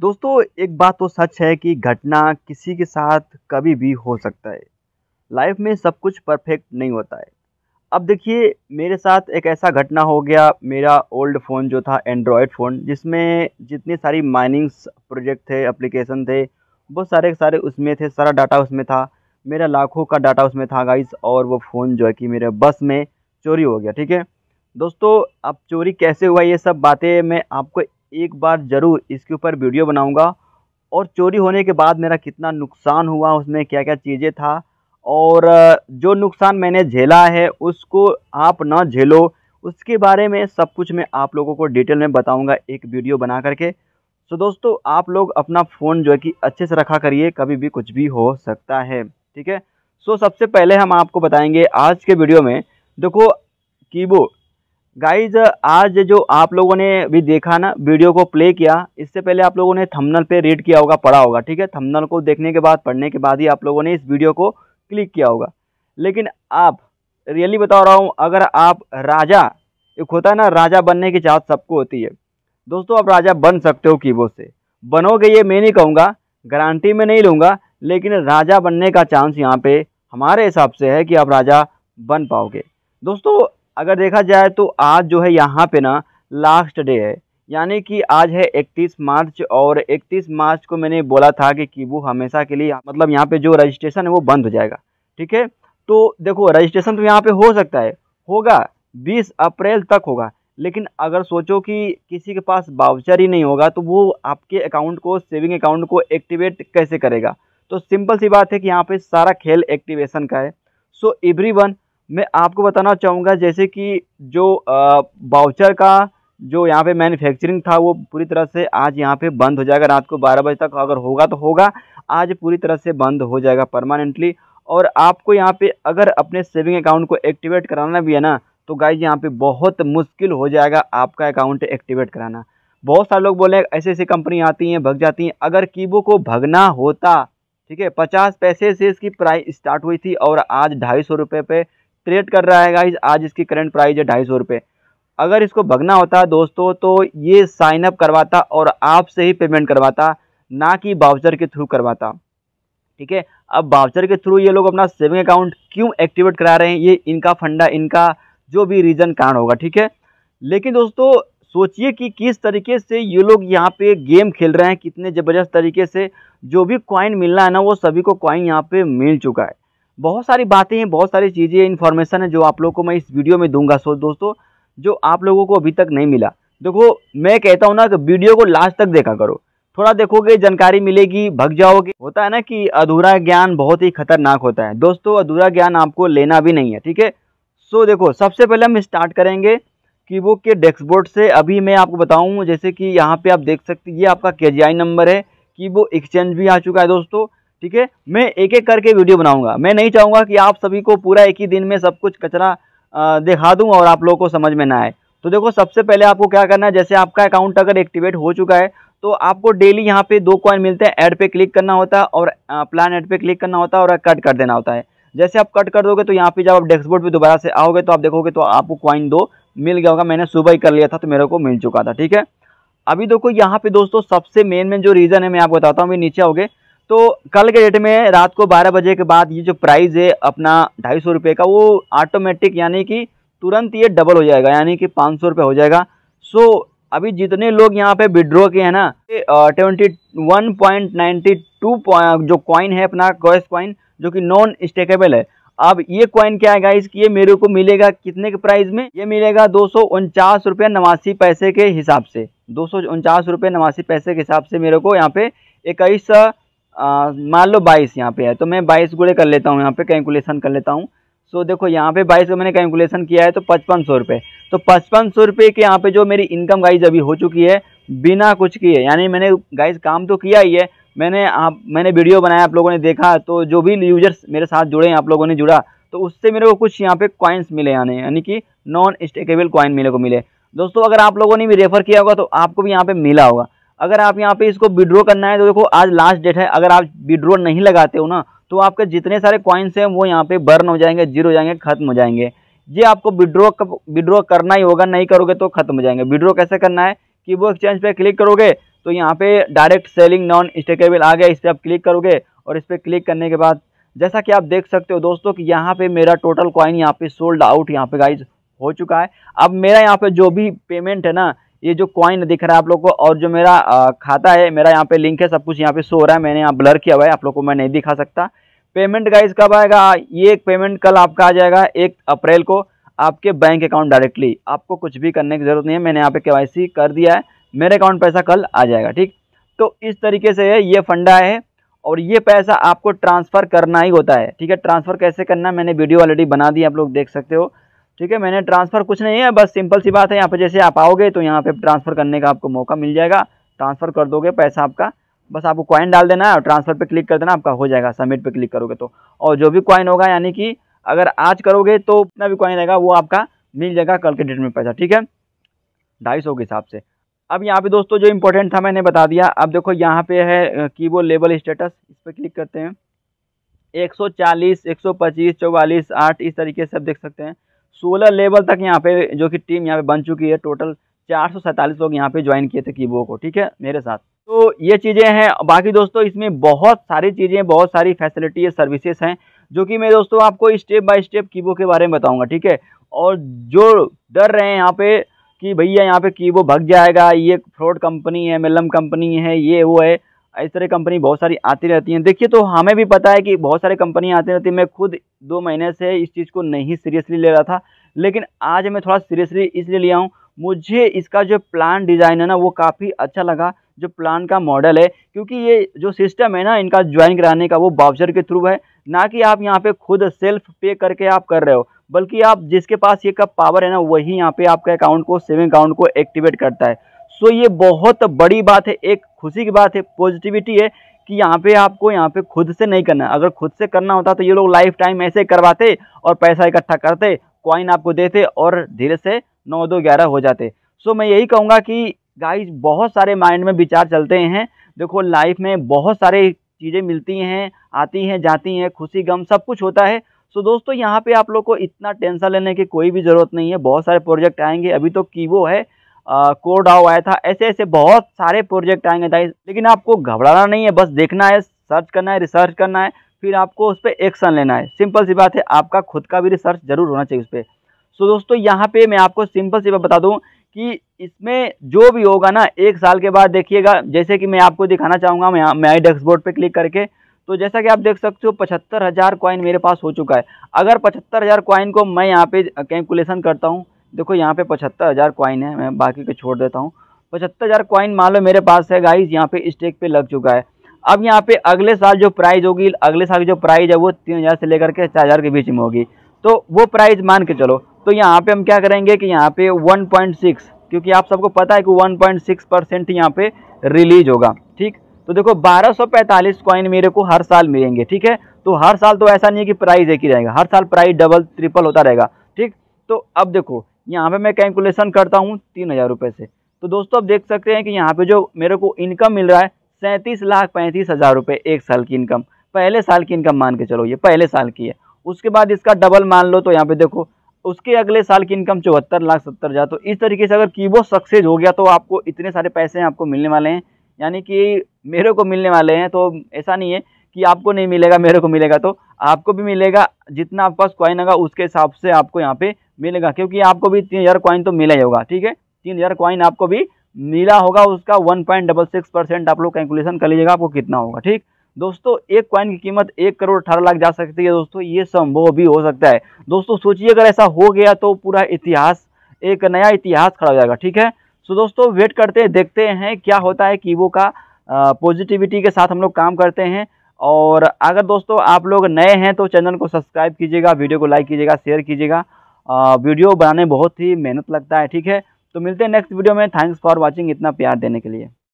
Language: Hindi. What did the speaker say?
दोस्तों एक बात तो सच है कि घटना किसी के साथ कभी भी हो सकता है लाइफ में सब कुछ परफेक्ट नहीं होता है अब देखिए मेरे साथ एक ऐसा घटना हो गया मेरा ओल्ड फ़ोन जो था एंड्रॉयड फ़ोन जिसमें जितनी सारी माइनिंग्स प्रोजेक्ट थे एप्लीकेशन थे बहुत सारे सारे उसमें थे सारा डाटा उसमें था मेरा लाखों का डाटा उसमें था गाइस और वो फ़ोन जो है कि मेरे बस में चोरी हो गया ठीक है दोस्तों अब चोरी कैसे हुआ ये सब बातें मैं आपको एक बार ज़रूर इसके ऊपर वीडियो बनाऊँगा और चोरी होने के बाद मेरा कितना नुकसान हुआ उसमें क्या क्या चीज़ें था और जो नुकसान मैंने झेला है उसको आप ना झेलो उसके बारे में सब कुछ मैं आप लोगों को डिटेल में बताऊंगा एक वीडियो बना करके सो दोस्तों आप लोग अपना फ़ोन जो है कि अच्छे से रखा करिए कभी भी कुछ भी हो सकता है ठीक है सो सबसे पहले हम आपको बताएंगे आज के वीडियो में देखो कीबो गाइज आज जो आप लोगों ने भी देखा ना वीडियो को प्ले किया इससे पहले आप लोगों ने थंबनेल पे रीड किया होगा पढ़ा होगा ठीक है थंबनेल को देखने के बाद पढ़ने के बाद ही आप लोगों ने इस वीडियो को क्लिक किया होगा लेकिन आप रियली बता रहा हूँ अगर आप राजा एक होता है ना राजा बनने की चाहत सबको होती है दोस्तों आप राजा बन सकते हो कीबोर्ड से बनोगे ये मैं नहीं कहूँगा गारंटी में नहीं लूँगा लेकिन राजा बनने का चांस यहाँ पे हमारे हिसाब से है कि आप राजा बन पाओगे दोस्तों अगर देखा जाए तो आज जो है यहाँ पे ना लास्ट डे है यानी कि आज है 31 मार्च और 31 मार्च को मैंने बोला था कि कीबू हमेशा के लिए मतलब यहाँ पे जो रजिस्ट्रेशन है वो बंद हो जाएगा ठीक है तो देखो रजिस्ट्रेशन तो यहाँ पे हो सकता है होगा 20 अप्रैल तक होगा लेकिन अगर सोचो कि किसी के पास बाउचर ही नहीं होगा तो वो आपके अकाउंट को सेविंग अकाउंट को एक्टिवेट कैसे करेगा तो सिंपल सी बात है कि यहाँ पर सारा खेल एक्टिवेशन का है सो एवरी वन मैं आपको बताना चाहूँगा जैसे कि जो बाउचर का जो यहाँ पे मैन्युफैक्चरिंग था वो पूरी तरह से आज यहाँ पे बंद हो जाएगा रात को 12 बजे तक अगर होगा तो होगा आज पूरी तरह से बंद हो जाएगा परमानेंटली और आपको यहाँ पे अगर अपने सेविंग अकाउंट को एक्टिवेट कराना भी है ना तो गाइज यहाँ पे बहुत मुश्किल हो जाएगा आपका अकाउंट एक्टिवेट कराना बहुत सारे लोग बोले ऐसे ऐसी कंपनी आती हैं भग जाती हैं अगर कीबो को भगना होता ठीक है पचास पैसे से इसकी प्राइस स्टार्ट हुई थी और आज ढाई सौ रुपये पे ट्रेड कर रहा है गाइज आज इसकी करंट प्राइस है ढाई सौ रुपये अगर इसको भगना होता दोस्तों तो ये साइन अप करवाता और आपसे ही पेमेंट करवाता ना कि बाउचर के थ्रू करवाता ठीक है अब बाउचर के थ्रू ये लोग अपना सेविंग अकाउंट क्यों एक्टिवेट करा रहे हैं ये इनका फंडा इनका जो भी रीज़न कारण होगा ठीक है लेकिन दोस्तों सोचिए कि किस तरीके से ये लोग यहाँ पे गेम खेल रहे हैं कितने ज़बरदस्त तरीके से जो भी कॉइन मिलना है ना वो सभी को कॉइन यहाँ पे मिल चुका है बहुत सारी बातें हैं बहुत सारी चीज़ें इन्फॉर्मेशन है जो आप लोग को मैं इस वीडियो में दूंगा सो दोस्तों जो आप लोगों को अभी तक नहीं मिला देखो मैं कहता हूँ ना कि वीडियो को लास्ट तक देखा करो थोड़ा देखोगे जानकारी मिलेगी भग जाओगे होता है ना कि अधूरा ज्ञान बहुत ही खतरनाक होता है दोस्तों अधूरा ज्ञान आपको लेना भी नहीं है ठीक है सो देखो सबसे पहले हम स्टार्ट करेंगे कीबो के डेस्कबोर्ड से अभी मैं आपको बताऊँ जैसे कि यहाँ पर आप देख सकते ये आपका के नंबर है कीबो एक्सचेंज भी आ चुका है दोस्तों ठीक है मैं एक एक करके वीडियो बनाऊंगा मैं नहीं चाहूंगा कि आप सभी को पूरा एक ही दिन में सब कुछ कचरा दिखा दूं और आप लोगों को समझ में ना आए तो देखो सबसे पहले आपको क्या करना है जैसे आपका अकाउंट अगर एक्टिवेट हो चुका है तो आपको डेली यहाँ पे दो कॉइन मिलते हैं ऐड पे क्लिक करना होता है और प्लान ऐड पे क्लिक करना होता है और कट कर देना होता है जैसे आप कट कर दोगे तो यहाँ पे जब आप डेस्कबोर्ड पे दोबारा से आओगे तो आप देखोगे तो आपको कॉइन दो मिल गया होगा मैंने सुबह ही कर लिया था तो मेरे को मिल चुका था ठीक है अभी देखो यहाँ पे दोस्तों सबसे मेन मेन जो रीज़न है मैं आपको बताता हूँ अभी नीचे आओगे तो कल के डेट में रात को 12 बजे के बाद ये जो प्राइस है अपना ढाई सौ रुपये का वो ऑटोमेटिक यानी कि तुरंत ये डबल हो जाएगा यानी कि पाँच सौ रुपये हो जाएगा सो अभी जितने लोग यहाँ पे विड्रॉ किए हैं ना twenty one point ninety two जो कॉइन है अपना गोस कॉइन जो कि नॉन स्टेकेबल है अब ये कॉइन क्या है गाइस कि ये मेरे को मिलेगा कितने के प्राइस में ये मिलेगा दो सौ उनचास रुपये नवासी पैसे के हिसाब से दो सौ उनचास रुपये नवासी पैसे के हिसाब से मेरे को यहाँ पे इक्कीस मान लो बाईस यहाँ पे है तो मैं बाईस गुड़े कर लेता हूँ यहाँ पे कैलकुलेशन कर लेता हूँ सो so, देखो यहाँ पे बाईस का मैंने कैलकुलेशन किया है तो पचपन सौ रुपये तो पचपन सौ रुपये के यहाँ पे जो मेरी इनकम गाइज अभी हो चुकी है बिना कुछ किए यानी मैंने गाइज काम तो किया ही है मैंने आप मैंने वीडियो बनाया आप लोगों ने देखा तो जो भी यूजर्स मेरे साथ जुड़े हैं आप लोगों ने जुड़ा तो उससे मेरे को कुछ यहाँ पे कॉइन्स मिले यानी यानी कि नॉन स्टेकेबल कॉइन मेरे को मिले दोस्तों अगर आप लोगों ने भी रेफर किया होगा तो आपको भी यहाँ पे मिला होगा अगर आप यहाँ पे इसको विड्रॉ करना है तो देखो आज लास्ट डेट है अगर आप विड्रॉ नहीं लगाते हो ना तो आपके जितने सारे कॉइन्स हैं वो यहाँ पे बर्न हो जाएंगे जीरो हो जाएंगे खत्म हो जाएंगे ये आपको विड्रॉ विड्रॉ करना ही होगा नहीं करोगे तो खत्म हो जाएंगे विड्रॉ कैसे करना है कि वो एक्सचेंज पर क्लिक करोगे तो यहाँ पे डायरेक्ट सेलिंग नॉन स्टेकेबल आ गया इस पर आप क्लिक करोगे और इस पर क्लिक करने के बाद जैसा कि आप देख सकते हो दोस्तों कि यहाँ पे मेरा टोटल कॉइन यहाँ पे सोल्ड आउट यहाँ पे गाइज हो चुका है अब मेरा यहाँ पे जो भी पेमेंट है ना ये जो कॉइन दिख रहा है आप लोग को और जो मेरा खाता है मेरा यहाँ पे लिंक है सब कुछ यहाँ पे शो हो रहा है मैंने यहाँ ब्लर किया हुआ है आप लोग को मैं नहीं दिखा सकता पेमेंट गाइज कब आएगा ये एक पेमेंट कल आपका आ जाएगा एक अप्रैल को आपके बैंक अकाउंट डायरेक्टली आपको कुछ भी करने की ज़रूरत नहीं है मैंने यहाँ पे के कर दिया है मेरे अकाउंट पैसा कल आ जाएगा ठीक तो इस तरीके से है ये फंडा है और ये पैसा आपको ट्रांसफ़र करना ही होता है ठीक है ट्रांसफ़र कैसे करना मैंने वीडियो ऑलरेडी बना दी आप लोग देख सकते हो ठीक है मैंने ट्रांसफ़र कुछ नहीं है बस सिंपल सी बात है यहाँ पर जैसे आप आओगे तो यहाँ पर ट्रांसफ़र करने का आपको मौका मिल जाएगा ट्रांसफ़र कर दोगे पैसा आपका बस आपको कॉइन डाल देना है और ट्रांसफ़र पे क्लिक कर देना आपका हो जाएगा सबमिट पे क्लिक करोगे तो और जो भी कॉइन होगा यानी कि अगर आज करोगे तो उतना भी कॉइन रहेगा वो आपका मिल जाएगा कल के डेट में पैसा ठीक है ढाई सौ के हिसाब से अब यहाँ पे दोस्तों जो इम्पोर्टेंट था मैंने बता दिया अब देखो यहाँ पे है कीबोर्ड लेवल स्टेटस इस पर क्लिक करते हैं 140, 125, 44, 8 इस तरीके से आप देख सकते हैं सोलह लेवल तक यहाँ पे जो कि टीम यहाँ पे बन चुकी है टोटल चार लोग यहाँ पे ज्वाइन किए थे कीबो को ठीक है मेरे साथ तो ये चीज़ें हैं बाकी दोस्तों इसमें बहुत सारी चीज़ें बहुत सारी फैसिलिटी है सर्विसेज हैं जो कि मैं दोस्तों आपको स्टेप बाय स्टेप कीबो के बारे में बताऊंगा ठीक है और जो डर रहे हैं यहाँ पे कि भैया यहाँ पे कीबो भग जाएगा ये फ्रॉड कंपनी है मिलम कंपनी है ये वो है इस तरह कंपनी बहुत सारी आती रहती हैं देखिए तो हमें भी पता है कि बहुत सारी कंपनी आती रहती है मैं खुद दो महीने से इस चीज़ को नहीं सीरियसली ले रहा था लेकिन आज मैं थोड़ा सीरियसली इसलिए लिया हूँ मुझे इसका जो प्लान डिज़ाइन है ना वो काफ़ी अच्छा लगा जो प्लान का मॉडल है क्योंकि ये जो सिस्टम है ना इनका ज्वाइन कराने का वो बाउचर के थ्रू है ना कि आप यहाँ पे खुद सेल्फ पे करके आप कर रहे हो बल्कि आप जिसके पास ये का पावर है ना वही यहाँ पे आपके अकाउंट को सेविंग अकाउंट को एक्टिवेट करता है सो ये बहुत बड़ी बात है एक खुशी की बात है पॉजिटिविटी है कि यहाँ पे आपको यहाँ पे खुद से नहीं करना अगर खुद से करना होता तो ये लोग लाइफ टाइम ऐसे करवाते और पैसा इकट्ठा करते कॉइन आपको देते और धीरे से नौ दो ग्यारह हो जाते सो मैं यही कहूँगा कि गाइज बहुत सारे माइंड में विचार चलते हैं देखो लाइफ में बहुत सारे चीज़ें मिलती हैं आती हैं जाती हैं खुशी गम सब कुछ होता है सो दोस्तों यहाँ पे आप लोग को इतना टेंशन लेने की कोई भी ज़रूरत नहीं है बहुत सारे प्रोजेक्ट आएंगे अभी तो कीवो है कोडाव आया था ऐसे ऐसे बहुत सारे प्रोजेक्ट आएंगे गाइस लेकिन आपको घबराना नहीं है बस देखना है सर्च करना है रिसर्च करना है फिर आपको उस पर एक्शन लेना है सिंपल सी बात है आपका खुद का भी रिसर्च जरूर होना चाहिए उस पर सो दोस्तों यहाँ पे मैं आपको सिंपल सी बात बता दूँ कि इसमें जो भी होगा ना एक साल के बाद देखिएगा जैसे कि मैं आपको दिखाना चाहूँगा मैं मैं आई डैशबोर्ड पर क्लिक करके तो जैसा कि आप देख सकते हो पचहत्तर हज़ार कॉइन मेरे पास हो चुका है अगर पचहत्तर हज़ार कॉइन को मैं यहाँ पे कैलकुलेशन करता हूँ देखो यहाँ पे पचहत्तर हज़ार कॉइन है मैं बाकी को छोड़ देता हूँ पचहत्तर हज़ार कॉइन मान लो मेरे पास है गाइस यहाँ पे स्टेक पे लग चुका है अब यहाँ पे अगले साल जो प्राइज होगी अगले साल की जो प्राइज है वो तीन हज़ार से लेकर के चार हज़ार के बीच में होगी तो वो प्राइज मान के चलो तो यहाँ पे हम क्या करेंगे कि यहाँ पे 1.6 क्योंकि आप सबको पता है कि 1.6 परसेंट यहाँ पे रिलीज होगा ठीक तो देखो बारह कॉइन मेरे को हर साल मिलेंगे ठीक है तो हर साल तो ऐसा नहीं है कि प्राइज एक ही रहेगा हर साल प्राइज डबल ट्रिपल होता रहेगा ठीक तो अब देखो यहाँ पे मैं कैलकुलेशन करता हूँ तीन हज़ार रुपये से तो दोस्तों आप देख सकते हैं कि यहाँ पे जो मेरे को इनकम मिल रहा है सैंतीस लाख पैंतीस हज़ार रुपये एक साल की इनकम पहले साल की इनकम मान के चलो ये पहले साल की है उसके बाद इसका डबल मान लो तो यहाँ पे देखो उसके अगले साल की इनकम चौहत्तर लाख सत्तर हज़ार तो इस तरीके से अगर कीबोर्ड सक्सेस हो गया तो आपको इतने सारे पैसे आपको मिलने वाले हैं यानी कि मेरे को मिलने वाले हैं तो ऐसा नहीं है कि आपको नहीं मिलेगा मेरे को मिलेगा तो आपको भी मिलेगा जितना आपके पास कॉइन होगा उसके हिसाब से आपको यहाँ पे मिलेगा क्योंकि आपको भी तीन हज़ार कॉइन तो मिला ही होगा ठीक है तीन हज़ार क्वाइन आपको भी मिला होगा उसका one point double six percent आप लोग कैलकुलेशन कर लीजिएगा आपको कितना होगा ठीक दोस्तों एक क्वाइन की कीमत एक करोड़ अठारह लाख जा सकती है दोस्तों ये संभव भी हो सकता है दोस्तों सोचिए अगर ऐसा हो गया तो पूरा इतिहास एक नया इतिहास खड़ा हो जाएगा ठीक है सो दोस्तों वेट करते हैं देखते हैं क्या होता है कीवो का पॉजिटिविटी के साथ हम लोग काम करते हैं और अगर दोस्तों आप लोग नए हैं तो चैनल को सब्सक्राइब कीजिएगा वीडियो को लाइक कीजिएगा शेयर कीजिएगा वीडियो बनाने बहुत ही मेहनत लगता है ठीक है तो मिलते हैं नेक्स्ट वीडियो में थैंक्स फॉर वॉचिंग इतना प्यार देने के लिए